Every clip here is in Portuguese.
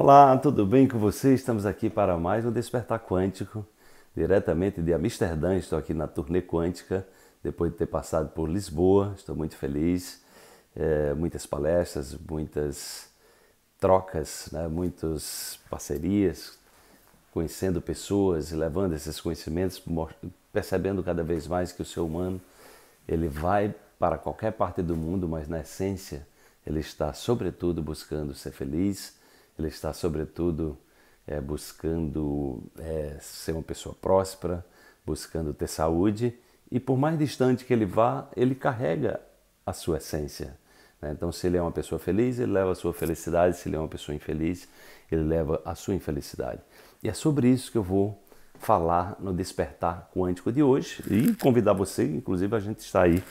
Olá, tudo bem com vocês? Estamos aqui para mais um Despertar Quântico, diretamente de Amsterdã. Estou aqui na turnê quântica, depois de ter passado por Lisboa. Estou muito feliz. É, muitas palestras, muitas trocas, né? muitas parcerias, conhecendo pessoas, levando esses conhecimentos, percebendo cada vez mais que o ser humano ele vai para qualquer parte do mundo, mas na essência ele está sobretudo buscando ser feliz ele está, sobretudo, é, buscando é, ser uma pessoa próspera, buscando ter saúde, e por mais distante que ele vá, ele carrega a sua essência. Né? Então, se ele é uma pessoa feliz, ele leva a sua felicidade, se ele é uma pessoa infeliz, ele leva a sua infelicidade. E é sobre isso que eu vou falar no Despertar Quântico de hoje e convidar você, inclusive a gente está aí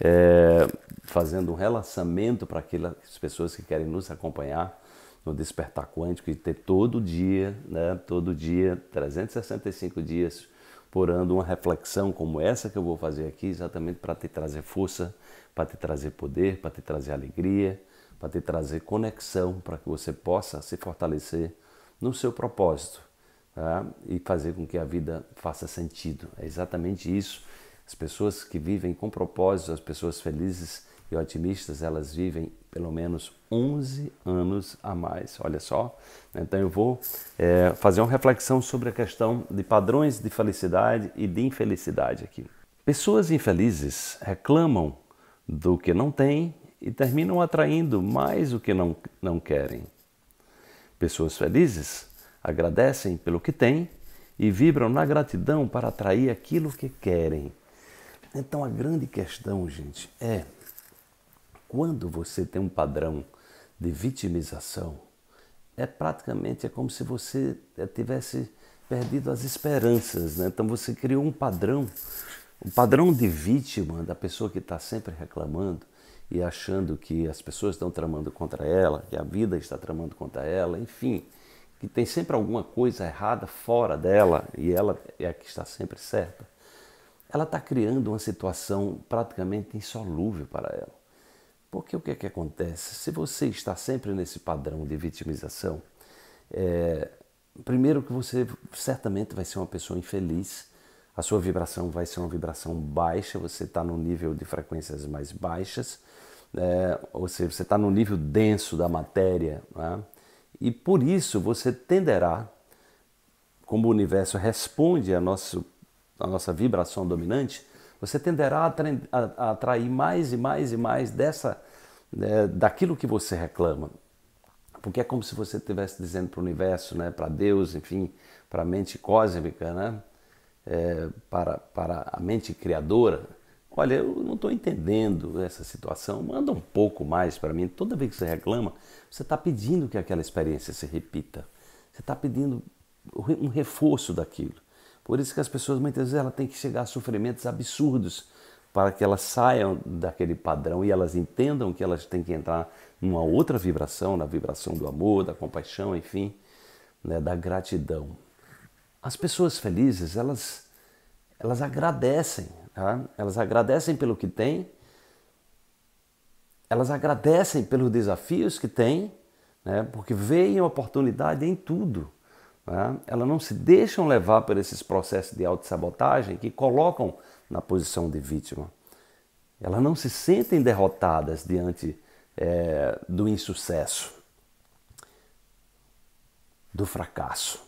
é, fazendo um relacionamento para aquelas pessoas que querem nos acompanhar no despertar quântico e ter todo dia, né, todo dia, 365 dias por ano, uma reflexão como essa que eu vou fazer aqui, exatamente para te trazer força, para te trazer poder, para te trazer alegria, para te trazer conexão, para que você possa se fortalecer no seu propósito tá? e fazer com que a vida faça sentido. É exatamente isso. As pessoas que vivem com propósito, as pessoas felizes e otimistas, elas vivem pelo menos 11 anos a mais, olha só. Então eu vou é, fazer uma reflexão sobre a questão de padrões de felicidade e de infelicidade aqui. Pessoas infelizes reclamam do que não têm e terminam atraindo mais o que não, não querem. Pessoas felizes agradecem pelo que têm e vibram na gratidão para atrair aquilo que querem. Então a grande questão, gente, é quando você tem um padrão de vitimização, é praticamente é como se você eh, tivesse perdido as esperanças. Né? Então você criou um padrão, um padrão de vítima da pessoa que está sempre reclamando e achando que as pessoas estão tramando contra ela, que a vida está tramando contra ela, enfim, que tem sempre alguma coisa errada fora dela e ela é a que está sempre certa. Ela está criando uma situação praticamente insolúvel para ela. Porque o que é que acontece? Se você está sempre nesse padrão de vitimização, é, primeiro que você certamente vai ser uma pessoa infeliz, a sua vibração vai ser uma vibração baixa, você está no nível de frequências mais baixas, é, ou seja, você está no nível denso da matéria, né? e por isso você tenderá, como o universo responde à nossa, à nossa vibração dominante, você tenderá a atrair mais e mais e mais dessa né, daquilo que você reclama. Porque é como se você estivesse dizendo para o universo, né, para Deus, enfim, para a mente cósmica, né, é, para, para a mente criadora, olha, eu não estou entendendo essa situação, manda um pouco mais para mim. Toda vez que você reclama, você está pedindo que aquela experiência se repita. Você está pedindo um reforço daquilo. Por isso que as pessoas muitas vezes ela tem que chegar a sofrimentos absurdos para que elas saiam daquele padrão e elas entendam que elas têm que entrar numa outra vibração, na vibração do amor, da compaixão, enfim, né, da gratidão. As pessoas felizes, elas elas agradecem, tá? elas agradecem pelo que têm, elas agradecem pelos desafios que têm, né? porque veem oportunidade em tudo né, elas não se deixam levar por esses processos de autossabotagem que colocam na posição de vítima. Elas não se sentem derrotadas diante é, do insucesso, do fracasso.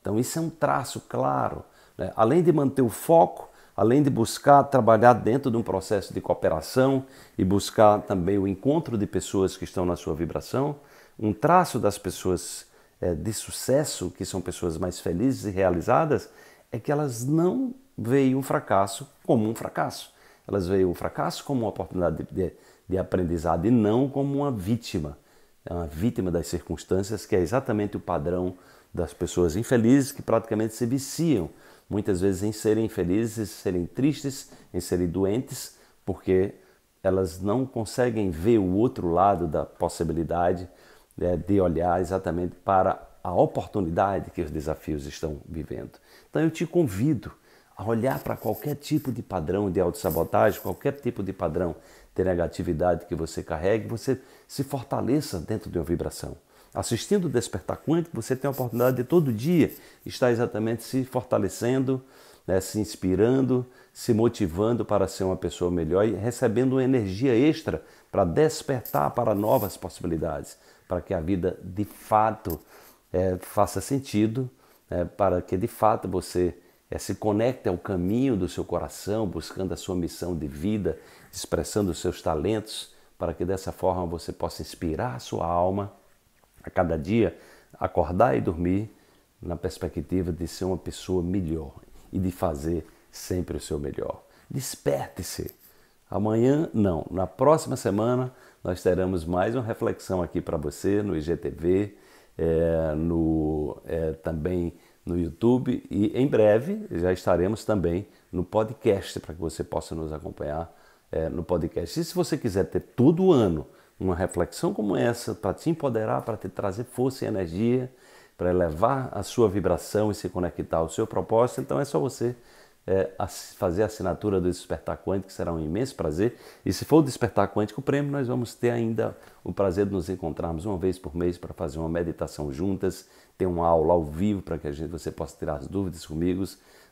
Então, isso é um traço claro. Né? Além de manter o foco, além de buscar trabalhar dentro de um processo de cooperação e buscar também o encontro de pessoas que estão na sua vibração, um traço das pessoas é, de sucesso, que são pessoas mais felizes e realizadas, é que elas não veem um fracasso como um fracasso. Elas veem o fracasso como uma oportunidade de, de aprendizado e não como uma vítima. É uma vítima das circunstâncias, que é exatamente o padrão das pessoas infelizes que praticamente se viciam muitas vezes em serem infelizes, serem tristes, em serem doentes, porque elas não conseguem ver o outro lado da possibilidade, né, de olhar exatamente para a oportunidade que os desafios estão vivendo. Então eu te convido a olhar para qualquer tipo de padrão de autossabotagem, qualquer tipo de padrão de negatividade que você carregue, você se fortaleça dentro de uma vibração. Assistindo o Despertar Quântico, você tem a oportunidade de todo dia estar exatamente se fortalecendo, né, se inspirando, se motivando para ser uma pessoa melhor e recebendo uma energia extra para despertar para novas possibilidades para que a vida de fato é, faça sentido, é, para que de fato você é, se conecte ao caminho do seu coração, buscando a sua missão de vida, expressando os seus talentos, para que dessa forma você possa inspirar a sua alma a cada dia, acordar e dormir na perspectiva de ser uma pessoa melhor e de fazer sempre o seu melhor. Desperte-se Amanhã, não. Na próxima semana, nós teremos mais uma reflexão aqui para você no IGTV, é, no, é, também no YouTube e em breve já estaremos também no podcast para que você possa nos acompanhar é, no podcast. E se você quiser ter todo ano uma reflexão como essa para te empoderar, para te trazer força e energia, para elevar a sua vibração e se conectar ao seu propósito, então é só você é, fazer a assinatura do Despertar Quântico, será um imenso prazer. E se for o Despertar Quântico Prêmio, nós vamos ter ainda o prazer de nos encontrarmos uma vez por mês para fazer uma meditação juntas, ter uma aula ao vivo para que a gente, você possa tirar as dúvidas comigo,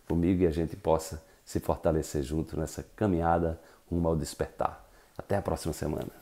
comigo e a gente possa se fortalecer junto nessa caminhada rumo ao despertar. Até a próxima semana.